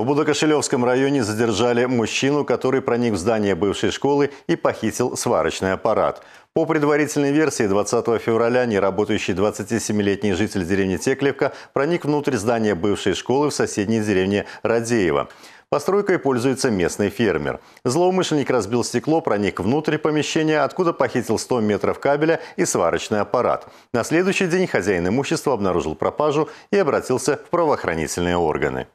В Будокошелевском районе задержали мужчину, который проник в здание бывшей школы и похитил сварочный аппарат. По предварительной версии, 20 февраля неработающий 27-летний житель деревни Теклевка проник внутрь здания бывшей школы в соседней деревне Радеева. Постройкой пользуется местный фермер. Злоумышленник разбил стекло, проник внутрь помещения, откуда похитил 100 метров кабеля и сварочный аппарат. На следующий день хозяин имущества обнаружил пропажу и обратился в правоохранительные органы.